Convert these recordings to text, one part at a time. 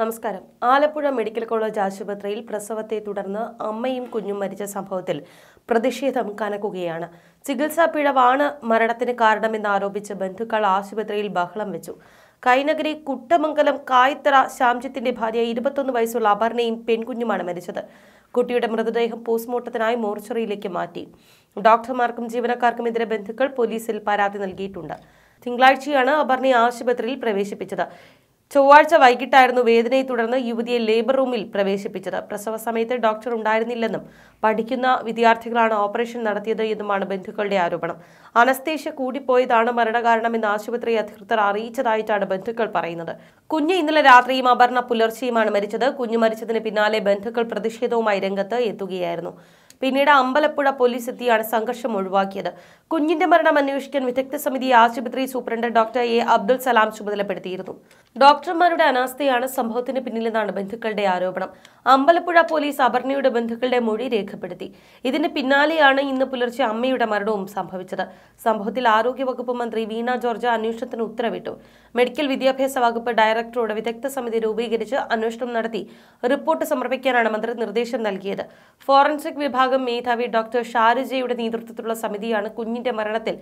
നമസ്കാരം Alappuzha medical college ആശുപത്രിയിൽ പ്രസവത്തെ തുടർന്ന് അമ്മയും കുഞ്ഞും മരിച്ച സംഭവത്തിൽ പ്രതിഷേധം കനക്കുകയാണ് ചികിത്സാ പിഴവാണ് മരണത്തിന് കാരണമെന്നാരോപിച്ച് ബന്ധുക്കൾ ആശുപത്രിയിൽ ബഹളം വെച്ചു കൈനഗരി കുട്ടമംഗലം കായത്തറ ശ്യാംജിത്തിന്റെ ഭാര്യ ഇരുപത്തൊന്ന് വയസ്സുള്ള അപർണയും പെൺകുഞ്ഞുമാണ് മരിച്ചത് കുട്ടിയുടെ മൃതദേഹം പോസ്റ്റ്മോർട്ടത്തിനായി മോർച്ചറിയിലേക്ക് മാറ്റി ഡോക്ടർമാർക്കും ജീവനക്കാർക്കും എതിരെ ബന്ധുക്കൾ പോലീസിൽ പരാതി നൽകിയിട്ടുണ്ട് തിങ്കളാഴ്ചയാണ് അപർണി ആശുപത്രിയിൽ പ്രവേശിപ്പിച്ചത് ചൊവ്വാഴ്ച വൈകിട്ടായിരുന്നു വേദനയെ തുടർന്ന് യുവതിയെ ലേബർ റൂമിൽ പ്രവേശിപ്പിച്ചത് പ്രസവ സമയത്ത് ഡോക്ടർ ഉണ്ടായിരുന്നില്ലെന്നും പഠിക്കുന്ന വിദ്യാർത്ഥികളാണ് ഓപ്പറേഷൻ നടത്തിയത് എന്നുമാണ് ബന്ധുക്കളുടെ ആരോപണം അനസ്തേഷ്യ കൂടിപ്പോയതാണ് മരണകാരണമെന്ന് ആശുപത്രി അധികൃതർ അറിയിച്ചതായിട്ടാണ് ബന്ധുക്കൾ പറയുന്നത് കുഞ്ഞ് ഇന്നലെ രാത്രിയും അപർണ പുലർച്ചെയുമാണ് മരിച്ചത് കുഞ്ഞു മരിച്ചതിന് പിന്നാലെ ബന്ധുക്കൾ പ്രതിഷേധവുമായി രംഗത്ത് എത്തുകയായിരുന്നു പിന്നീട് അമ്പലപ്പുഴ പോലീസ് എത്തിയാണ് സംഘർഷം ഒഴിവാക്കിയത് കുഞ്ഞിന്റെ മരണം അന്വേഷിക്കാൻ വിദഗ്ധ സമിതി ആശുപത്രി superintendent doctor A Abdul Salam ചുമതലപ്പെടുത്തിയിരുന്നു ഡോക്ടർമാരുടെ അനാസ്ഥയാണ് സംഭവത്തിന് പിന്നിലെന്നാണ് ബന്ധുക്കളുടെ ആരോപണം അമ്പലപ്പുഴ പോലീസ് അപർണയുടെ ബന്ധുക്കളുടെ മൊഴി രേഖപ്പെടുത്തി ഇതിന് പിന്നാലെയാണ് ഇന്ന് പുലർച്ചെ അമ്മയുടെ മരണവും സംഭവിച്ചത് സംഭവത്തിൽ ആരോഗ്യവകുപ്പ് മന്ത്രി വീണ ജോർജ് അന്വേഷണത്തിന് ഉത്തരവിട്ടു മെഡിക്കൽ വിദ്യാഭ്യാസ വകുപ്പ് ഡയറക്ടറോട് വിദഗ്ധ സമിതി രൂപീകരിച്ച് അന്വേഷണം നടത്തി റിപ്പോർട്ട് സമർപ്പിക്കാനാണ് മന്ത്രി നിർദ്ദേശം നൽകിയത് ഫോറൻസിക് വിഭാഗം മേധാവി ഡോക്ടർ ഷാരുജയുടെ നേതൃത്വത്തിലുള്ള സമിതിയാണ് കുഞ്ഞിന്റെ മരണത്തിൽ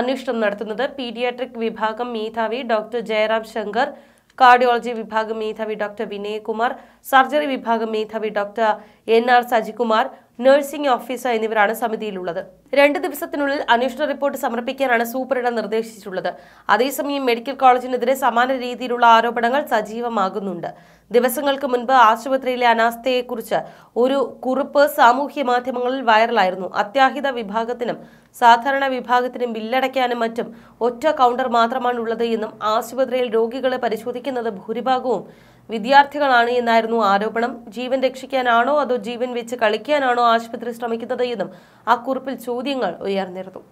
അന്വേഷണം നടത്തുന്നത് പീഡിയാട്രിക് വിഭാഗം മേധാവി ഡോക്ടർ ജയറാം ശങ്കർ കാർഡിയോളജി വിഭാഗം മേധാവി ഡോക്ടർ വിനയകുമാർ സർജറി വിഭാഗം മേധാവി doctor N R Sajikumar nursing officer എന്നിവരാണ് സമിതിയിലുള്ളത് രണ്ട് ദിവസത്തിനുള്ളിൽ അന്വേഷണ റിപ്പോർട്ട് സമർപ്പിക്കാനാണ് സൂപ്രണ്ട് നിർദ്ദേശിച്ചിട്ടുള്ളത് അതേസമയം മെഡിക്കൽ കോളേജിനെതിരെ സമാന രീതിയിലുള്ള ആരോപണങ്ങൾ സജീവമാകുന്നുണ്ട് ദിവസങ്ങൾക്ക് മുൻപ് ആശുപത്രിയിലെ അനാസ്ഥയെക്കുറിച്ച് ഒരു കുറിപ്പ് സാമൂഹ്യ മാധ്യമങ്ങളിൽ വൈറലായിരുന്നു അത്യാഹിത വിഭാഗത്തിനും സാധാരണ വിഭാഗത്തിനും ബില്ലടയ്ക്കാനും മറ്റും ഒറ്റ കൗണ്ടർ മാത്രമാണുള്ളത് എന്നും ആശുപത്രിയിൽ രോഗികളെ പരിശോധിക്കുന്നത് ഭൂരിഭാഗവും വിദ്യാർത്ഥികളാണ് എന്നായിരുന്നു ആരോപണം ജീവൻ രക്ഷിക്കാനാണോ അതോ ജീവൻ വെച്ച് കളിക്കാനാണോ ആശുപത്രി ശ്രമിക്കുന്നത് എന്നും ആ കുറിപ്പിൽ ചോദ്യങ്ങൾ ഉയർന്നിരുന്നു